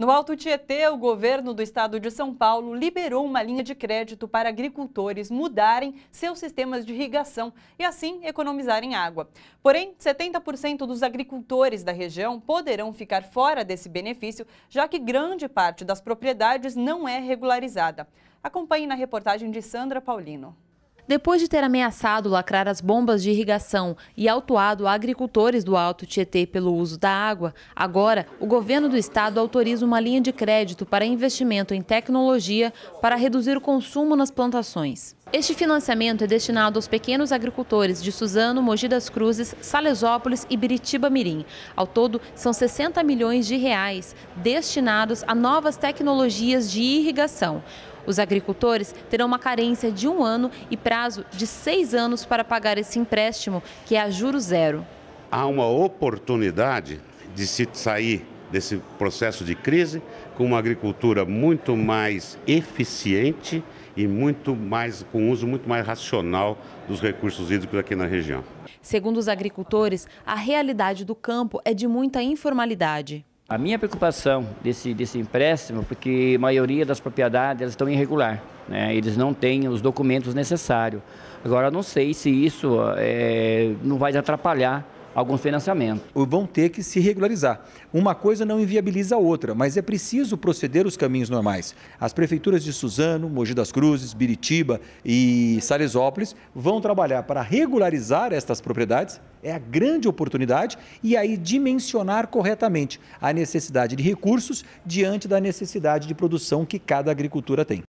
No Alto Tietê, o governo do estado de São Paulo liberou uma linha de crédito para agricultores mudarem seus sistemas de irrigação e assim economizarem água. Porém, 70% dos agricultores da região poderão ficar fora desse benefício, já que grande parte das propriedades não é regularizada. Acompanhe na reportagem de Sandra Paulino. Depois de ter ameaçado lacrar as bombas de irrigação e autuado agricultores do Alto Tietê pelo uso da água, agora o governo do estado autoriza uma linha de crédito para investimento em tecnologia para reduzir o consumo nas plantações. Este financiamento é destinado aos pequenos agricultores de Suzano, Mogi das Cruzes, Salesópolis e Biritiba Mirim. Ao todo, são 60 milhões de reais destinados a novas tecnologias de irrigação. Os agricultores terão uma carência de um ano e prazo de seis anos para pagar esse empréstimo, que é a juro zero. Há uma oportunidade de se sair desse processo de crise com uma agricultura muito mais eficiente e muito mais com uso muito mais racional dos recursos hídricos aqui na região. Segundo os agricultores, a realidade do campo é de muita informalidade. A minha preocupação desse, desse empréstimo, porque a maioria das propriedades elas estão irregular, né? eles não têm os documentos necessários. Agora, não sei se isso é, não vai atrapalhar algum financiamento. Vão ter que se regularizar. Uma coisa não inviabiliza a outra, mas é preciso proceder os caminhos normais. As prefeituras de Suzano, Mogi das Cruzes, Biritiba e Salesópolis vão trabalhar para regularizar estas propriedades. É a grande oportunidade e aí dimensionar corretamente a necessidade de recursos diante da necessidade de produção que cada agricultura tem.